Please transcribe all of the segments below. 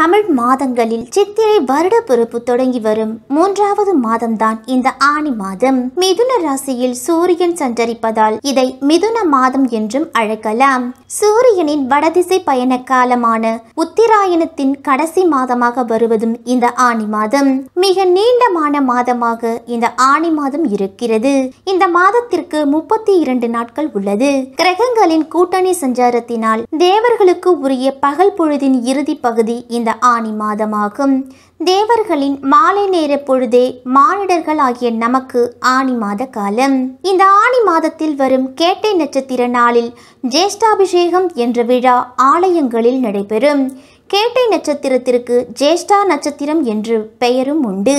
தமிழ் மாதங்களில் சித்திரை வருட பிறப்பு தொடங்கி வரும் மூன்றாவது மாதம்தான் இந்த ஆணி மாதம் மிதுன ராசியில் சூரியன் சஞ்சரிப்பதால் இதை மிதுன மாதம் என்றும் அழைக்கலாம் சூரியனின் வடதிசை பயண காலமான உத்திராயணத்தின் கடைசி மாதமாக வருவதும் இந்த ஆணி மாதம் மிக நீண்டமான மாதமாக இந்த ஆணி மாதம் இருக்கிறது இந்த மாதத்திற்கு முப்பத்தி இரண்டு நாட்கள் உள்ளது கிரகங்களின் கூட்டணி சஞ்சாரத்தினால் தேவர்களுக்கு உரிய பகல் பொழுதின் இறுதி பகுதி இந்த இந்த ஆணி மாதமாகும் தேவர்களின் மாலை நேர பொழுதே மானிடர்கள் ஆகிய நமக்கு ஆணி மாத காலம் இந்த ஆணி மாதத்தில் வரும் கேட்டை நட்சத்திர நாளில் ஜேஷ்டாபிஷேகம் என்ற விழா ஆலயங்களில் நடைபெறும் கேட்டை நட்சத்திரத்திற்கு ஜேஷ்டா நட்சத்திரம் என்று பெயரும் உண்டு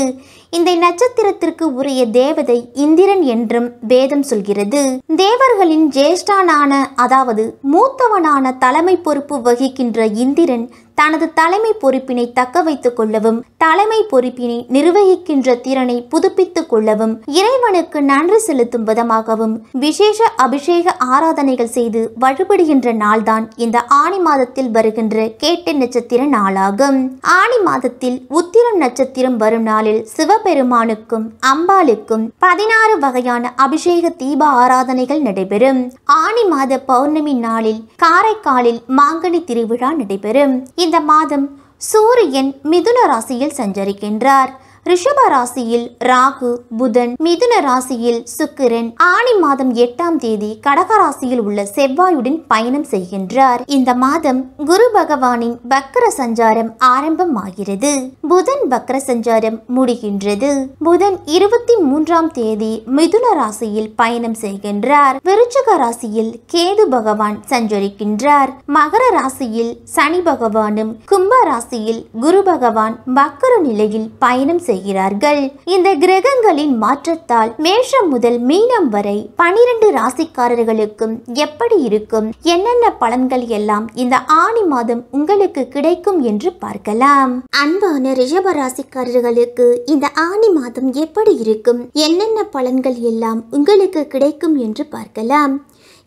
இந்த நட்சத்திரத்திற்கு உரிய தேவதை இந்திரன் என்றும் வேதம் சொல்கிறது தேவர்களின் ஜேஷ்டானான அதாவது மூத்தவனான தலைமை பொறுப்பு வகிக்கின்ற இந்திரன் தனது தலைமை பொறுப்பினை தக்க வைத்துக் கொள்ளவும் தலைமை பொறுப்பினை நிர்வகிக்கின்ற திறனை புதுப்பித்துக் கொள்ளவும் இறைவனுக்கு நன்றி செலுத்தும் விதமாகவும் விசேஷ அபிஷேக ஆராதனைகள் செய்து வழிபடுகின்ற நாள்தான் இந்த ஆணி மாதத்தில் வருகின்ற கேட்டு நட்சத்திர நாளாகும் ஆணி மாதத்தில் உத்திரம் நட்சத்திரம் வரும் நாளில் சிவ சிவபெருமானுக்கும் அம்பாளுக்கும் பதினாறு வகையான அபிஷேக தீப ஆராதனைகள் நடைபெறும் ஆணி மாத பௌர்ணமி நாளில் காரைக்காலில் மாங்கனி திருவிழா நடைபெறும் இந்த மாதம் சூரியன் மிதுன ராசியில் சஞ்சரிக்கின்றார் ரிஷப ராசியில் ராகு புதன் மிதுன ராசியில் சுக்கிரன் ஆணி மாதம் எட்டாம் தேதி கடக ராசியில் உள்ள செவ்வாயுடன் பயணம் செய்கின்றார் இந்த மாதம் குரு பகவானின் பக்கர சஞ்சாரம் ஆரம்பமாகிறது புதன் பக்கர சஞ்சாரம் முடிகின்றது புதன் இருபத்தி மூன்றாம் தேதி மிதுன ராசியில் பயணம் செய்கின்றார் விருச்சக ராசியில் கேது பகவான் சஞ்சரிக்கின்றார் மகர ராசியில் சனி பகவானும் கும்ப ராசியில் குரு பகவான் பக்கர நிலையில் பயணம் செய்கிறார்கள் இந்த கிரகங்களின் மாற்றத்தால் மேஷம் முதல் மீனம் வரை பனிரெண்டு ராசிக்காரர்களுக்கும் எப்படி இருக்கும் என்னென்ன பலன்கள் எல்லாம் இந்த ஆணி மாதம் உங்களுக்கு கிடைக்கும் என்று பார்க்கலாம் அன்பான ரிஷப ராசிக்காரர்களுக்கு இந்த ஆணி மாதம் எப்படி இருக்கும் என்னென்ன பலன்கள் எல்லாம் உங்களுக்கு கிடைக்கும் என்று பார்க்கலாம்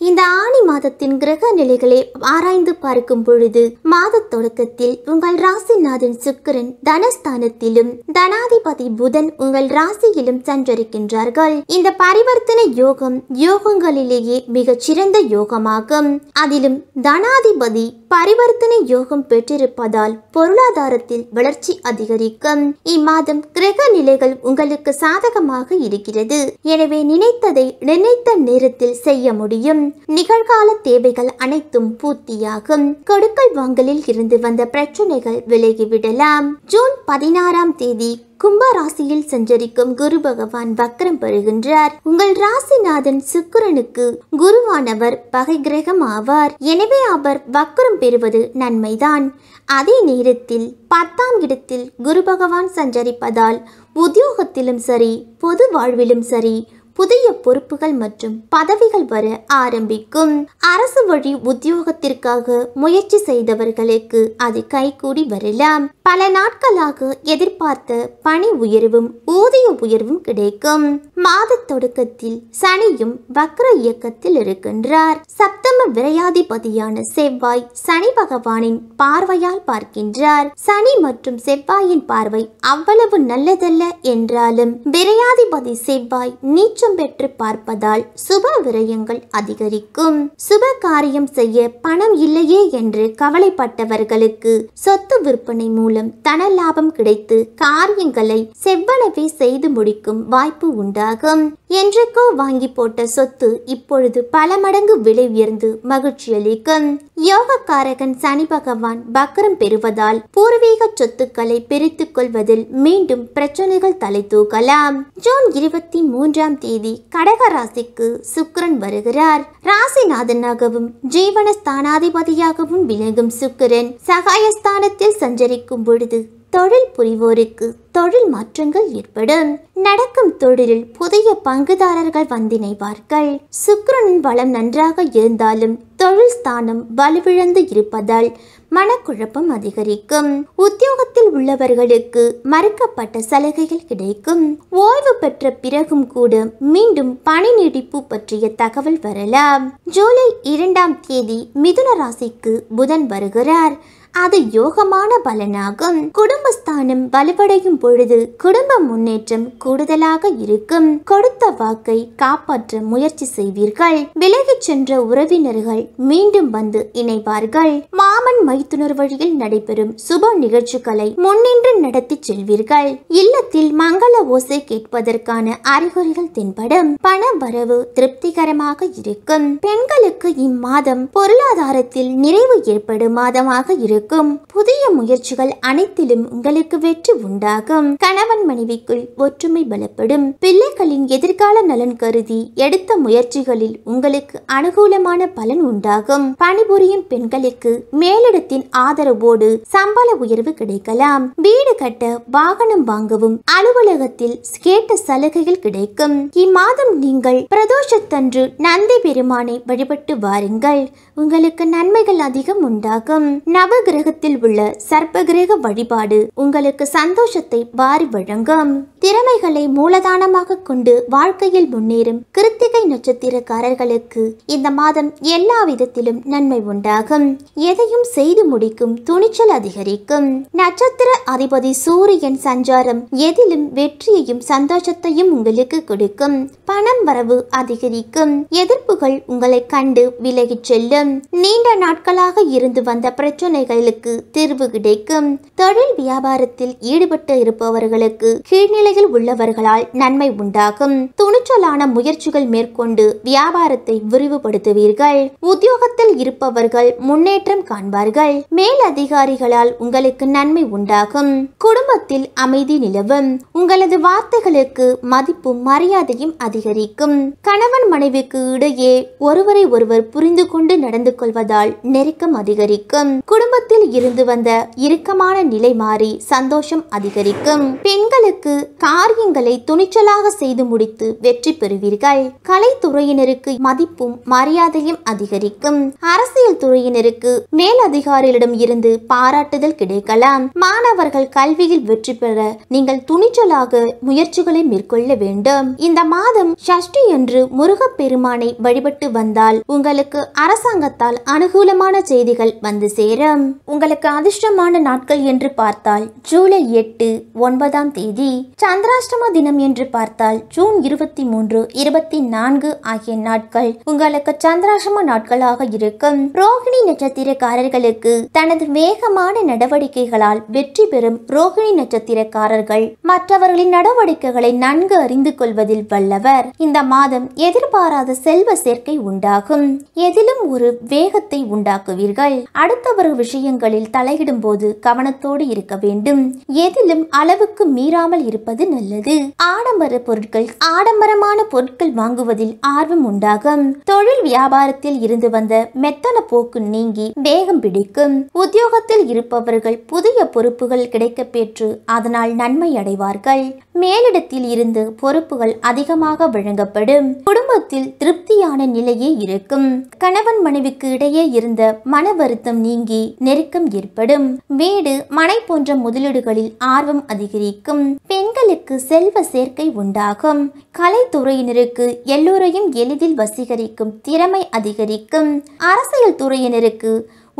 இந்த ஆணி மாதத்தின் கிரக நிலைகளை ஆராய்ந்து பார்க்கும் பொழுது மாத தொடக்கத்தில் உங்கள் ராசிநாதன் சுக்கரன் தனஸ்தானத்திலும் தனாதிபதி புதன் உங்கள் ராசியிலும் சென்றிருக்கின்றார்கள் இந்த பரிவர்த்தனை யோகம் யோகங்களிலேயே மிகச்சிறந்த சிறந்த யோகமாகும் அதிலும் தனாதிபதி பரிவர்த்தனை யோகம் பெற்றிருப்பதால் பொருளாதாரத்தில் வளர்ச்சி அதிகரிக்கும் இம்மாதம் கிரக நிலைகள் உங்களுக்கு சாதகமாக இருக்கிறது எனவே நினைத்ததை நினைத்த நேரத்தில் செய்ய முடியும் நிகழ்கால தேவைகள் அனைத்தும் பூர்த்தியாகும் கொடுக்கல் வாங்கலில் இருந்து வந்த பிரச்சனைகள் விலகிவிடலாம் ஜூன் பதினாறாம் தேதி கும்ப ராசியில் சஞ்சரிக்கும் குரு பகவான் வக்கரம் பெறுகின்றார் உங்கள் ராசிநாதன் சுக்கிரனுக்கு குருவானவர் பகை கிரகம் ஆவார் எனவே அவர் வக்கரம் பெறுவது நன்மைதான் அதே நேரத்தில் பத்தாம் இடத்தில் குரு பகவான் சஞ்சரிப்பதால் உத்தியோகத்திலும் சரி பொது வாழ்விலும் சரி புதிய பொறுப்புகள் மற்றும் பதவிகள் வர ஆரம்பிக்கும் அரசு வழி உத்தியோகத்திற்காக முயற்சி செய்தவர்களுக்கு அது கைகூடி வரலாம் பல நாட்களாக எதிர்பார்த்த பணி உயர்வும் ஊதிய உயர்வும் கிடைக்கும் மாத தொடக்கத்தில் சனியும் வக்ர இயக்கத்தில் இருக்கின்றார் சப்தம விரையாதிபதியான செவ்வாய் சனி பகவானின் பார்வையால் பார்க்கின்றார் சனி மற்றும் செவ்வாயின் பார்வை அவ்வளவு நல்லதல்ல என்றாலும் விரையாதிபதி செவ்வாய் நீச்ச கொஞ்சம் பெற்று பார்ப்பதால் சுப விரயங்கள் அதிகரிக்கும் சுப காரியம் செய்ய பணம் இல்லையே என்று கவலைப்பட்டவர்களுக்கு சொத்து விற்பனை மூலம் தன லாபம் கிடைத்து காரியங்களை செவ்வளவே செய்து முடிக்கும் வாய்ப்பு உண்டாகும் என்றைக்கோ வாங்கி போட்ட சொத்து இப்பொழுது பல மடங்கு விலை உயர்ந்து மகிழ்ச்சி அளிக்கும் யோகக்காரகன் சனி பகவான் பக்ரம் பெறுவதால் பூர்வீக சொத்துக்களை பிரித்துக் கொள்வதில் மீண்டும் பிரச்சனைகள் தலை தூக்கலாம் ஜூன் இருபத்தி மூன்றாம் தேதி தேதி கடக ராசிக்கு சுக்கரன் வருகிறார் ராசிநாதனாகவும் ஜீவன ஸ்தானாதிபதியாகவும் விளங்கும் சுக்கரன் சகாயஸ்தானத்தில் சஞ்சரிக்கும் பொழுது தொழில் புரிவோருக்கு தொழில் மாற்றங்கள் ஏற்படும் நடக்கும் தொழிலில் புதிய பங்குதாரர்கள் வந்திணைவார்கள் சுக்கரனின் வளம் நன்றாக இருந்தாலும் தொழில் ஸ்தானம் வலுவிழந்து இருப்பதால் மனக்குழப்பம் அதிகரிக்கும் உத்தியோகத்தில் உள்ளவர்களுக்கு மறுக்கப்பட்ட சலுகைகள் கிடைக்கும் ஓய்வு பெற்ற பிறகும் கூட மீண்டும் பணி நீடிப்பு பற்றிய தகவல் வரலாம் ஜூலை இரண்டாம் தேதி மிதுன ராசிக்கு புதன் வருகிறார் அது யோகமான பலனாகும் குடும்பஸ்தானம் வலுவடையும் பொழுது குடும்ப முன்னேற்றம் கூடுதலாக இருக்கும் கொடுத்த வாக்கை காப்பாற்ற முயற்சி செய்வீர்கள் விலகிச் சென்ற உறவினர்கள் மீண்டும் வந்து இணைவார்கள் மாமன் மைத்துனர் வழியில் நடைபெறும் சுப நிகழ்ச்சிகளை முன்னின்று நடத்தி செல்வீர்கள் இல்லத்தில் மங்கள ஓசை கேட்பதற்கான அறிகுறிகள் தென்படும் பண வரவு திருப்திகரமாக இருக்கும் பெண்களுக்கு இம்மாதம் பொருளாதாரத்தில் நிறைவு ஏற்படும் மாதமாக இருக்கும் இருக்கும் புதிய முயற்சிகள் அனைத்திலும் உங்களுக்கு வெற்றி உண்டாகும் கணவன் மனைவிக்குள் ஒற்றுமை பலப்படும் பிள்ளைகளின் எதிர்கால நலன் கருதி எடுத்த முயற்சிகளில் உங்களுக்கு அனுகூலமான பலன் உண்டாகும் பணிபுரியும் பெண்களுக்கு மேலிடத்தின் ஆதரவோடு சம்பள உயர்வு கிடைக்கலாம் வீடு கட்ட வாகனம் வாங்கவும் அலுவலகத்தில் கேட்ட சலுகைகள் கிடைக்கும் இம்மாதம் நீங்கள் பிரதோஷத்தன்று நந்தி பெருமானை வழிபட்டு வாருங்கள் உங்களுக்கு நன்மைகள் அதிகம் உண்டாகும் நவகிர கிரகத்தில் உள்ள சர்ப்பகிரக வழிபாடு உங்களுக்கு சந்தோஷத்தை வாரி வழங்கும் திறமைகளை மூலதானமாக கொண்டு வாழ்க்கையில் முன்னேறும் கிருத்திகை நட்சத்திரக்காரர்களுக்கு இந்த மாதம் எல்லா விதத்திலும் நன்மை உண்டாகும் எதையும் செய்து முடிக்கும் துணிச்சல் அதிகரிக்கும் நட்சத்திர அதிபதி சூரியன் சஞ்சாரம் எதிலும் வெற்றியையும் சந்தோஷத்தையும் உங்களுக்கு கொடுக்கும் பணம் வரவு அதிகரிக்கும் எதிர்ப்புகள் உங்களை கண்டு விலகிச் செல்லும் நீண்ட நாட்களாக இருந்து வந்த பிரச்சனைகளுக்கு தீர்வு கிடைக்கும் தொழில் வியாபாரத்தில் ஈடுபட்டு இருப்பவர்களுக்கு கீழ்நிலை நிலையில் உள்ளவர்களால் நன்மை உண்டாகும் துணிச்சலான முயற்சிகள் மேற்கொண்டு வியாபாரத்தை விரிவுபடுத்துவீர்கள் உத்தியோகத்தில் இருப்பவர்கள் முன்னேற்றம் காண்பார்கள் மேல் அதிகாரிகளால் உங்களுக்கு நன்மை உண்டாகும் குடும்பத்தில் அமைதி நிலவும் உங்களது வார்த்தைகளுக்கு மதிப்பும் மரியாதையும் அதிகரிக்கும் கணவன் மனைவிக்கு இடையே ஒருவரை ஒருவர் புரிந்து கொண்டு நடந்து கொள்வதால் நெருக்கம் அதிகரிக்கும் குடும்பத்தில் இருந்து வந்த இறுக்கமான நிலை மாறி சந்தோஷம் அதிகரிக்கும் பெண்களுக்கு காரியங்களை துணிச்சலாக செய்து முடித்து வெற்றி பெறுவீர்கள் கலைத்துறையினருக்கு மதிப்பும் மரியாதையும் அதிகரிக்கும் அரசியல் துறையினருக்கு மேலதிகாரிகளிடம் இருந்து பாராட்டுதல் கிடைக்கலாம் மாணவர்கள் கல்வியில் வெற்றி பெற நீங்கள் துணிச்சலாக முயற்சிகளை மேற்கொள்ள வேண்டும் இந்த மாதம் சஷ்டி என்று முருகப்பெருமானை வழிபட்டு வந்தால் உங்களுக்கு அரசாங்கத்தால் அனுகூலமான செய்திகள் வந்து சேரும் உங்களுக்கு அதிர்ஷ்டமான நாட்கள் என்று பார்த்தால் ஜூலை எட்டு ஒன்பதாம் தேதி சந்திராஷ்டம தினம் என்று பார்த்தால் ஜூன் இருபத்தி மூன்று இருபத்தி நான்கு ஆகிய நாட்கள் உங்களுக்கு சந்திராஷ்டம நாட்களாக இருக்கும் ரோகிணி நட்சத்திரக்காரர்களுக்கு தனது வேகமான நடவடிக்கைகளால் வெற்றி பெறும் ரோகிணி நட்சத்திரக்காரர்கள் மற்றவர்களின் நடவடிக்கைகளை நன்கு அறிந்து கொள்வதில் வல்லவர் இந்த மாதம் எதிர்பாராத செல்வ சேர்க்கை உண்டாகும் எதிலும் ஒரு வேகத்தை உண்டாக்குவீர்கள் அடுத்தவர் விஷயங்களில் தலையிடும் போது கவனத்தோடு இருக்க வேண்டும் எதிலும் அளவுக்கு மீறாமல் இருப்பது வாங்குவது நல்லது ஆடம்பர பொருட்கள் ஆடம்பரமான பொருட்கள் வாங்குவதில் ஆர்வம் உண்டாகும் தொழில் வியாபாரத்தில் இருந்து வந்த மெத்தன போக்கு நீங்கி வேகம் பிடிக்கும் உத்தியோகத்தில் இருப்பவர்கள் புதிய பொறுப்புகள் கிடைக்க பெற்று அதனால் நன்மை அடைவார்கள் மேலிடத்தில் இருந்து பொறுப்புகள் அதிகமாக வழங்கப்படும் குடும்பத்தில் திருப்தியான நிலையே இருக்கும் கணவன் மனைவிக்கு இடையே இருந்த மன வருத்தம் நீங்கி நெருக்கம் ஏற்படும் வீடு மனை போன்ற முதலீடுகளில் ஆர்வம் அதிகரிக்கும் பெண்களுக்கு செல்வ சேர்க்கை உண்டாகும் கலைத்துறையினருக்கு எல்லோரையும் எளிதில் வசீகரிக்கும் திறமை அதிகரிக்கும் அரசியல் துறையினருக்கு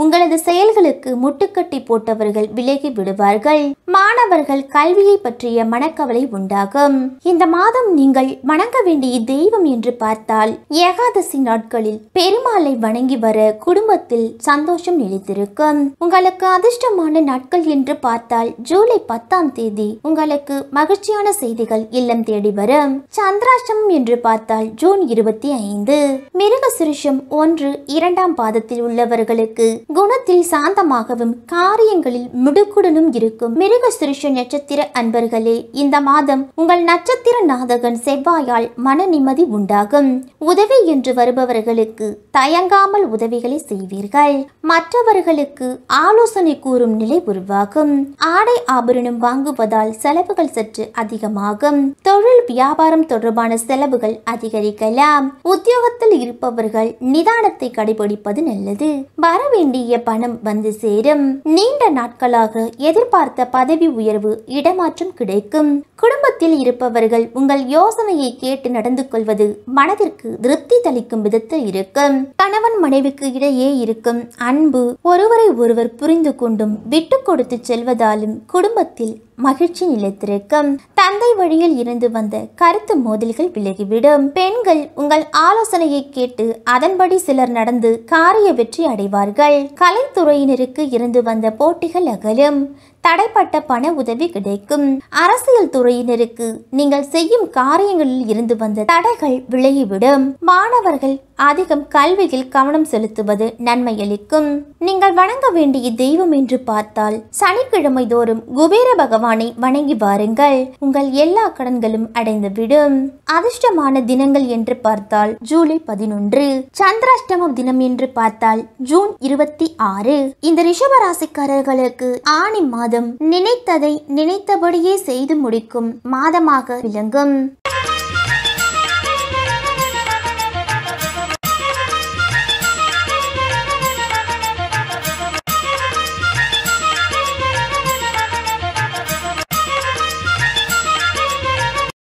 உங்களது செயல்களுக்கு முட்டுக்கட்டி போட்டவர்கள் விலகி விடுவார்கள் மாணவர்கள் கல்வியை பற்றிய மனக்கவலை உண்டாகும் இந்த மாதம் நீங்கள் வணங்க வேண்டிய தெய்வம் என்று பார்த்தால் ஏகாதசி நாட்களில் பெருமாளை வணங்கி வர குடும்பத்தில் சந்தோஷம் நிலைத்திருக்கும் உங்களுக்கு அதிர்ஷ்டமான நாட்கள் என்று பார்த்தால் ஜூலை பத்தாம் தேதி உங்களுக்கு மகிழ்ச்சியான செய்திகள் இல்லம் தேடி வரும் சந்திராஷ்டமம் என்று பார்த்தால் ஜூன் இருபத்தி ஐந்து மிருக சுருஷம் ஒன்று இரண்டாம் பாதத்தில் உள்ளவர்களுக்கு குணத்தில் சாந்தமாகவும் காரியங்களில் மிடுக்குடனும் இருக்கும் மிருக சுருஷ நட்சத்திர அன்பர்களே இந்த மாதம் உங்கள் நட்சத்திர நாதகன் செவ்வாயால் மன நிம்மதி உண்டாகும் உதவி என்று வருபவர்களுக்கு தயங்காமல் உதவிகளை செய்வீர்கள் மற்றவர்களுக்கு ஆலோசனை கூறும் நிலை உருவாகும் ஆடை ஆபரணம் வாங்குவதால் செலவுகள் சற்று அதிகமாகும் தொழில் வியாபாரம் தொடர்பான செலவுகள் அதிகரிக்கலாம் உத்தியோகத்தில் இருப்பவர்கள் நிதானத்தை கடைபிடிப்பது நல்லது வரவேண்டும் வேண்டிய பணம் வந்து சேரும் நீண்ட நாட்களாக எதிர்பார்த்த பதவி உயர்வு இடமாற்றம் கிடைக்கும் குடும்ப உலகத்தில் இருப்பவர்கள் உங்கள் யோசனையை கேட்டு நடந்து கொள்வது மனதிற்கு திருப்தி தளிக்கும் விதத்தில் இருக்கும் கணவன் மனைவிக்கு இடையே இருக்கும் அன்பு ஒருவரை ஒருவர் புரிந்து கொண்டும் விட்டு கொடுத்து செல்வதாலும் குடும்பத்தில் மகிழ்ச்சி நிலைத்திருக்கும் தந்தை வழியில் இருந்து வந்த கருத்து மோதல்கள் விலகிவிடும் பெண்கள் உங்கள் ஆலோசனையை கேட்டு அதன்படி சிலர் நடந்து காரிய வெற்றி அடைவார்கள் கலைத்துறையினருக்கு இருந்து வந்த போட்டிகள் அகலும் தடைப்பட்ட பண உதவி கிடைக்கும் அரசியல் துறையினருக்கு நீங்கள் செய்யும் காரியங்களில் இருந்து வந்த தடைகள் விலகிவிடும் மாணவர்கள் அதிகம் கல்வியில் கவனம் செலுத்துவது நன்மையளிக்கும் நீங்கள் வணங்க வேண்டிய தெய்வம் என்று பார்த்தால் சனிக்கிழமை தோறும் குபேர பகவானை வணங்கி வாருங்கள் உங்கள் எல்லா கடன்களும் அடைந்துவிடும் அதிர்ஷ்டமான தினங்கள் என்று பார்த்தால் ஜூலை பதினொன்று சந்திராஷ்டமம் தினம் என்று பார்த்தால் ஜூன் இருபத்தி ஆறு இந்த ரிஷபராசிக்காரர்களுக்கு ஆணி மாதம் நினைத்ததை நினைத்தபடியே செய்து முடிக்கும் மாதமாக விளங்கும்